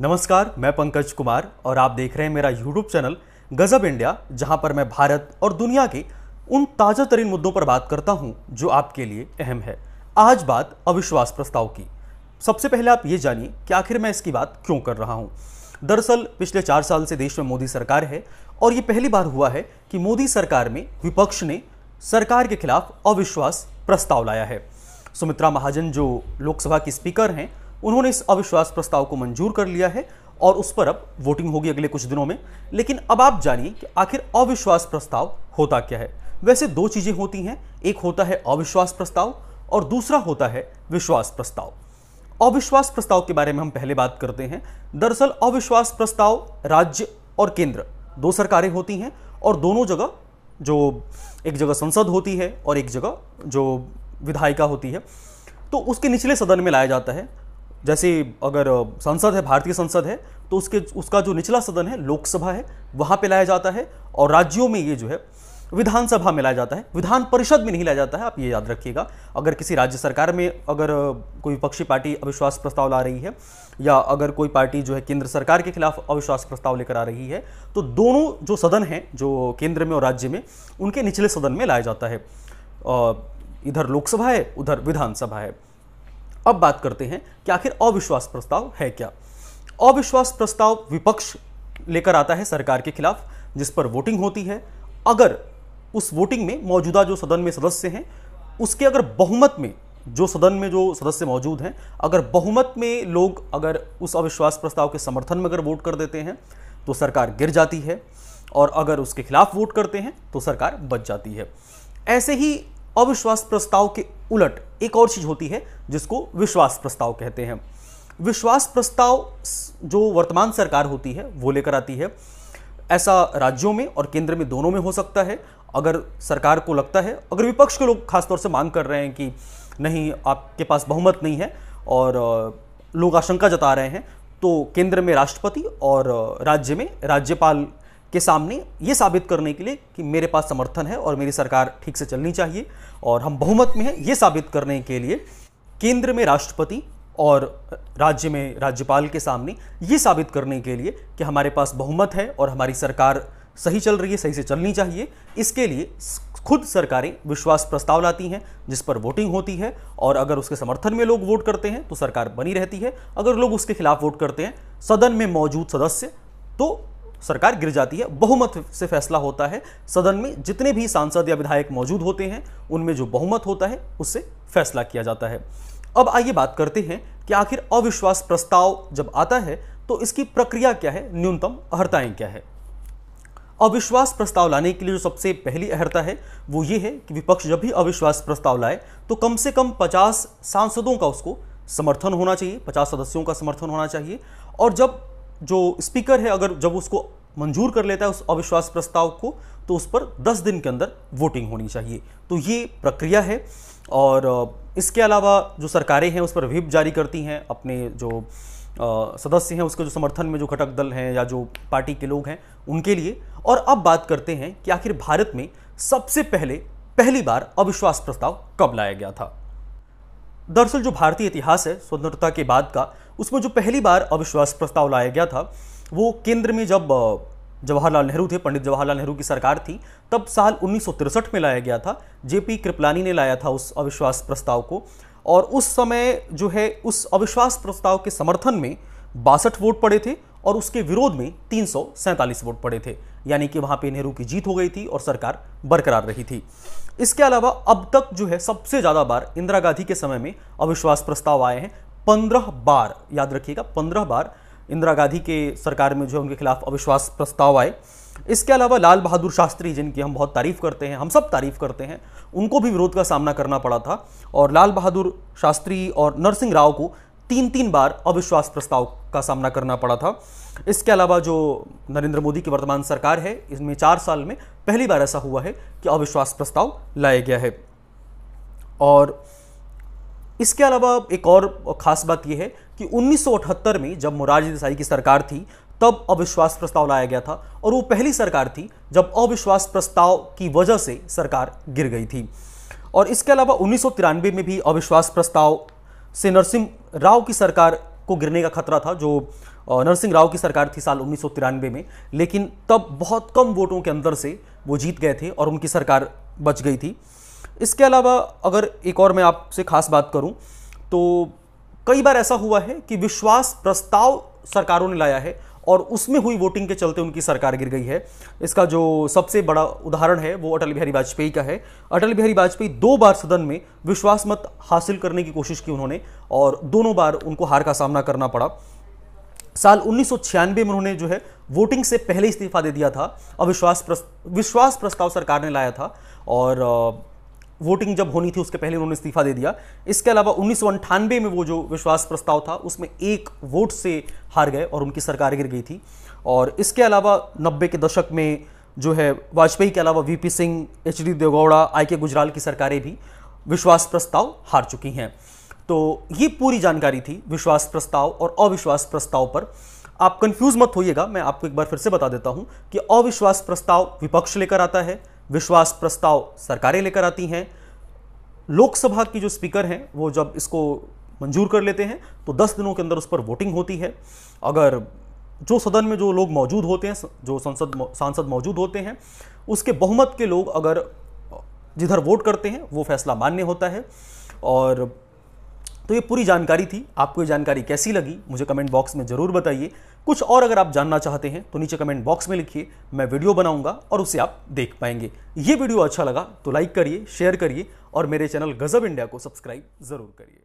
नमस्कार मैं पंकज कुमार और आप देख रहे हैं मेरा यूट्यूब चैनल गजब इंडिया जहां पर मैं भारत और दुनिया के उन ताज़ा तरीन मुद्दों पर बात करता हूं जो आपके लिए अहम है आज बात अविश्वास प्रस्ताव की सबसे पहले आप ये जानिए कि आखिर मैं इसकी बात क्यों कर रहा हूँ दरअसल पिछले चार साल से देश में मोदी सरकार है और ये पहली बार हुआ है कि मोदी सरकार में विपक्ष ने सरकार के खिलाफ अविश्वास प्रस्ताव लाया है सुमित्रा महाजन जो लोकसभा की स्पीकर हैं उन्होंने इस अविश्वास प्रस्ताव को मंजूर कर लिया है और उस पर अब वोटिंग होगी अगले कुछ दिनों में लेकिन अब आप जानिए कि आखिर अविश्वास प्रस्ताव होता क्या है वैसे दो चीज़ें होती हैं एक होता है अविश्वास प्रस्ताव और दूसरा होता है विश्वास प्रस्ताव अविश्वास प्रस्ताव के बारे में हम पहले बात करते हैं दरअसल अविश्वास प्रस्ताव राज्य और केंद्र दो सरकारें होती हैं और दोनों जगह जो एक जगह संसद होती है और एक जगह जो विधायिका होती है तो उसके निचले सदन में लाया जाता है जैसे अगर संसद है भारतीय संसद है तो उसके उसका जो निचला सदन है लोकसभा है वहाँ पे लाया जाता है और राज्यों में ये जो है विधानसभा में लाया जाता है विधान परिषद में नहीं लाया जाता है आप ये याद रखिएगा अगर किसी राज्य सरकार में अगर कोई विपक्षी पार्टी अविश्वास प्रस्ताव ला रही है या अगर कोई पार्टी जो है केंद्र सरकार के खिलाफ अविश्वास प्रस्ताव लेकर आ रही है तो दोनों जो सदन हैं जो केंद्र में और राज्य में उनके निचले सदन में लाया जाता है इधर लोकसभा है उधर विधानसभा है अब बात करते हैं कि आखिर अविश्वास प्रस्ताव है क्या अविश्वास प्रस्ताव विपक्ष लेकर आता है सरकार के खिलाफ जिस पर वोटिंग होती है अगर उस वोटिंग में मौजूदा जो सदन में सदस्य हैं उसके अगर बहुमत में जो सदन में जो सदस्य मौजूद हैं अगर बहुमत में लोग अगर उस अविश्वास प्रस्ताव के समर्थन में अगर वोट कर देते हैं तो सरकार गिर जाती है और अगर उसके खिलाफ वोट करते हैं तो सरकार बच जाती है ऐसे ही अविश्वास प्रस्ताव के उलट एक और चीज होती है जिसको विश्वास प्रस्ताव कहते हैं विश्वास प्रस्ताव जो वर्तमान सरकार होती है वो लेकर आती है ऐसा राज्यों में और केंद्र में दोनों में हो सकता है अगर सरकार को लगता है अगर विपक्ष के लोग खासतौर से मांग कर रहे हैं कि नहीं आपके पास बहुमत नहीं है और लोग आशंका जता रहे हैं तो केंद्र में राष्ट्रपति और राज्य में राज्यपाल के सामने ये साबित करने के लिए कि मेरे पास समर्थन है और मेरी सरकार ठीक से चलनी चाहिए और हम बहुमत में हैं ये साबित करने के लिए केंद्र में राष्ट्रपति और राज्य में राज्यपाल के सामने ये साबित करने के लिए कि हमारे पास बहुमत है और हमारी सरकार सही चल रही है सही से चलनी चाहिए इसके लिए खुद सरकारें विश्वास प्रस्ताव लाती हैं जिस पर वोटिंग होती है और अगर उसके समर्थन में लोग वोट करते हैं तो सरकार बनी रहती है अगर लोग उसके खिलाफ वोट करते हैं सदन में मौजूद सदस्य तो सरकार गिर जाती है बहुमत से फैसला होता है सदन में जितने भी सांसद या विधायक मौजूद होते हैं उनमें जो बहुमत होता है उससे फैसला किया जाता है अब आइए बात करते हैं कि आखिर अविश्वास प्रस्ताव जब आता है तो इसकी प्रक्रिया क्या है न्यूनतम अहर्ताएं क्या है अविश्वास प्रस्ताव लाने के लिए जो सबसे पहली अहर्ता है वो ये है कि विपक्ष जब भी अविश्वास प्रस्ताव लाए तो कम से कम 50 सांसदों का उसको समर्थन होना चाहिए 50 सदस्यों का समर्थन होना चाहिए और जब जो स्पीकर है अगर जब उसको मंजूर कर लेता है उस अविश्वास प्रस्ताव को तो उस पर 10 दिन के अंदर वोटिंग होनी चाहिए तो ये प्रक्रिया है और इसके अलावा जो सरकारें हैं उस पर व्हीप जारी करती हैं अपने जो सदस्य हैं उसके जो समर्थन में जो घटक दल हैं या जो पार्टी के लोग हैं उनके लिए और अब बात करते हैं कि आखिर भारत में सबसे पहले पहली बार अविश्वास प्रस्ताव कब लाया गया था दरअसल जो भारतीय इतिहास है स्वतंत्रता के बाद का उसमें जो पहली बार अविश्वास प्रस्ताव लाया गया था वो केंद्र में जब जवाहरलाल नेहरू थे पंडित जवाहरलाल नेहरू की सरकार थी तब साल उन्नीस में लाया गया था जेपी कृपलानी ने लाया था उस अविश्वास प्रस्ताव को और उस समय जो है उस अविश्वास प्रस्ताव के समर्थन में बासठ वोट पड़े थे और उसके विरोध में तीन वोट पड़े थे यानी कि वहां पे नेहरू की जीत हो गई थी और सरकार बरकरार रही थी इसके अलावा अब तक जो है सबसे ज़्यादा बार इंदिरा गांधी के समय में अविश्वास प्रस्ताव आए हैं पंद्रह बार याद रखिएगा पंद्रह बार इंदिरा गांधी के सरकार में जो है उनके खिलाफ अविश्वास प्रस्ताव आए इसके अलावा लाल बहादुर शास्त्री जिनकी हम बहुत तारीफ करते हैं हम सब तारीफ करते हैं उनको भी विरोध का सामना करना पड़ा था और लाल बहादुर शास्त्री और नरसिंह राव को तीन तीन बार अविश्वास प्रस्ताव का सामना करना पड़ा था इसके अलावा जो नरेंद्र मोदी की वर्तमान सरकार है इसमें चार साल में पहली बार ऐसा हुआ है कि अविश्वास प्रस्ताव लाया गया है और इसके अलावा एक और खास बात यह है कि 1978 में जब मोरारजी देसाई की सरकार थी तब अविश्वास प्रस्ताव लाया गया था और वो पहली सरकार थी जब अविश्वास प्रस्ताव की वजह से सरकार गिर गई थी और इसके अलावा उन्नीस में भी अविश्वास प्रस्ताव से नरसिंह राव की सरकार को गिरने का खतरा था जो नरसिंह राव की सरकार थी साल उन्नीस में लेकिन तब बहुत कम वोटों के अंदर से वो जीत गए थे और उनकी सरकार बच गई थी इसके अलावा अगर एक और मैं आपसे खास बात करूं तो कई बार ऐसा हुआ है कि विश्वास प्रस्ताव सरकारों ने लाया है और उसमें हुई वोटिंग के चलते उनकी सरकार गिर गई है इसका जो सबसे बड़ा उदाहरण है वो अटल बिहारी वाजपेयी का है अटल बिहारी वाजपेयी दो बार सदन में विश्वास मत हासिल करने की कोशिश की उन्होंने और दोनों बार उनको हार का सामना करना पड़ा साल उन्नीस में उन्होंने जो है वोटिंग से पहले इस्तीफा दे दिया था अविश्वास प्रस्ताव विश्वास प्रस्ताव सरकार ने लाया था और वोटिंग जब होनी थी उसके पहले उन्होंने इस्तीफा दे दिया इसके अलावा उन्नीस में वो जो विश्वास प्रस्ताव था उसमें एक वोट से हार गए और उनकी सरकार गिर गई थी और इसके अलावा नब्बे के दशक में जो है वाजपेयी के अलावा VP Singh H D Deve Gowda I K Gujral की सरकारें भी विश्वास प्रस्ताव हार चुकी हैं तो ये पूरी जानकारी थी विश्वास प्रस्ताव और अविश्वास प्रस्ताव पर आप कंफ्यूज मत होइएगा मैं आपको एक बार फिर से बता देता हूं कि अविश्वास प्रस्ताव विपक्ष लेकर आता है विश्वास प्रस्ताव सरकारें लेकर आती हैं लोकसभा की जो स्पीकर हैं वो जब इसको मंजूर कर लेते हैं तो 10 दिनों के अंदर उस पर वोटिंग होती है अगर जो सदन में जो लोग मौजूद होते हैं जो संसद सांसद मौजूद होते हैं उसके बहुमत के लोग अगर जिधर वोट करते हैं वो फैसला मान्य होता है और तो ये पूरी जानकारी थी आपको ये जानकारी कैसी लगी मुझे कमेंट बॉक्स में ज़रूर बताइए कुछ और अगर आप जानना चाहते हैं तो नीचे कमेंट बॉक्स में लिखिए मैं वीडियो बनाऊंगा और उसे आप देख पाएंगे ये वीडियो अच्छा लगा तो लाइक करिए शेयर करिए और मेरे चैनल गज़ब इंडिया को सब्सक्राइब ज़रूर करिए